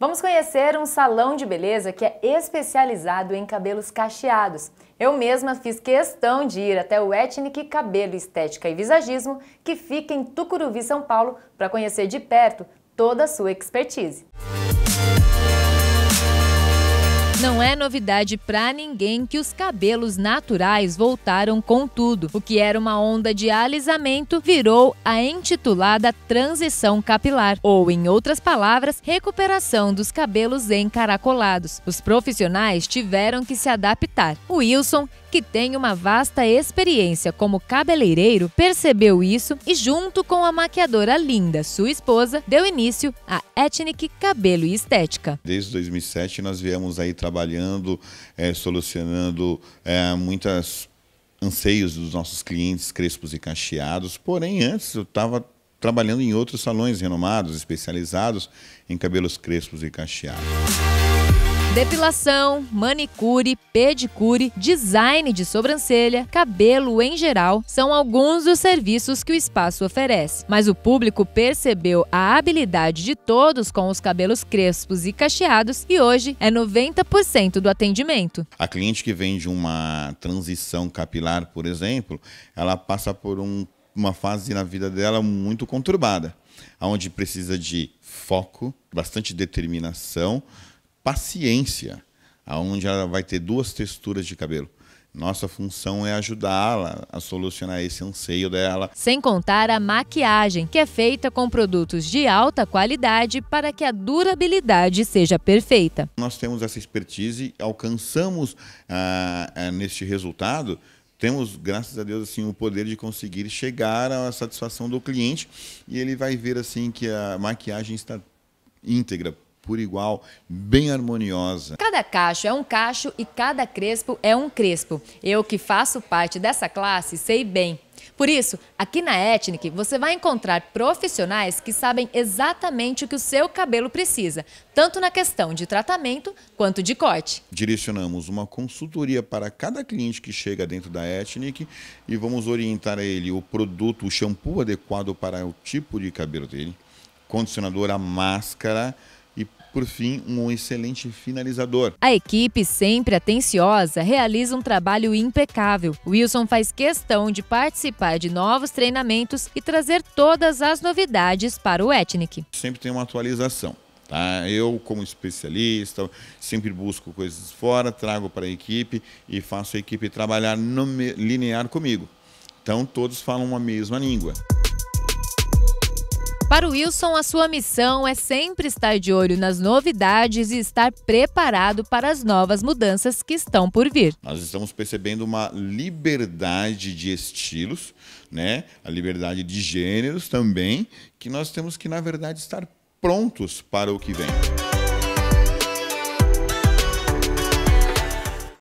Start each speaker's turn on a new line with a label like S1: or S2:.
S1: Vamos conhecer um salão de beleza que é especializado em cabelos cacheados. Eu mesma fiz questão de ir até o Ethnic Cabelo Estética e Visagismo, que fica em Tucuruvi, São Paulo, para conhecer de perto toda a sua expertise. Não é novidade para ninguém que os cabelos naturais voltaram com tudo. O que era uma onda de alisamento virou a intitulada transição capilar, ou em outras palavras, recuperação dos cabelos encaracolados. Os profissionais tiveram que se adaptar. O Wilson, que tem uma vasta experiência como cabeleireiro, percebeu isso e junto com a maquiadora Linda, sua esposa, deu início à Ethnic Cabelo e Estética.
S2: Desde 2007 nós viemos aí trabalhando trabalhando, é, solucionando é, muitos anseios dos nossos clientes crespos e cacheados. Porém, antes eu estava trabalhando em outros salões renomados, especializados em cabelos crespos e cacheados.
S1: Depilação, manicure, pedicure, design de sobrancelha, cabelo em geral são alguns dos serviços que o espaço oferece. Mas o público percebeu a habilidade de todos com os cabelos crespos e cacheados e hoje é 90% do atendimento.
S2: A cliente que vem de uma transição capilar, por exemplo, ela passa por um, uma fase na vida dela muito conturbada, onde precisa de foco, bastante determinação paciência, aonde ela vai ter duas texturas de cabelo. Nossa função é ajudá-la a solucionar esse anseio dela.
S1: Sem contar a maquiagem, que é feita com produtos de alta qualidade para que a durabilidade seja perfeita.
S2: Nós temos essa expertise, alcançamos ah, ah neste resultado. Temos, graças a Deus, assim, o poder de conseguir chegar à satisfação do cliente e ele vai ver assim que a maquiagem está íntegra, por igual, bem harmoniosa.
S1: Cada cacho é um cacho e cada crespo é um crespo. Eu que faço parte dessa classe sei bem. Por isso, aqui na Etnic você vai encontrar profissionais que sabem exatamente o que o seu cabelo precisa, tanto na questão de tratamento quanto de corte.
S2: Direcionamos uma consultoria para cada cliente que chega dentro da Etnic e vamos orientar a ele o produto, o shampoo adequado para o tipo de cabelo dele, condicionador, a máscara, por fim, um excelente finalizador.
S1: A equipe, sempre atenciosa, realiza um trabalho impecável. Wilson faz questão de participar de novos treinamentos e trazer todas as novidades para o Etnic.
S2: Sempre tem uma atualização. Tá? Eu, como especialista, sempre busco coisas fora, trago para a equipe e faço a equipe trabalhar linear comigo. Então, todos falam a mesma língua.
S1: Para o Wilson, a sua missão é sempre estar de olho nas novidades e estar preparado para as novas mudanças que estão por vir.
S2: Nós estamos percebendo uma liberdade de estilos, né? A liberdade de gêneros também, que nós temos que na verdade estar prontos para o que vem.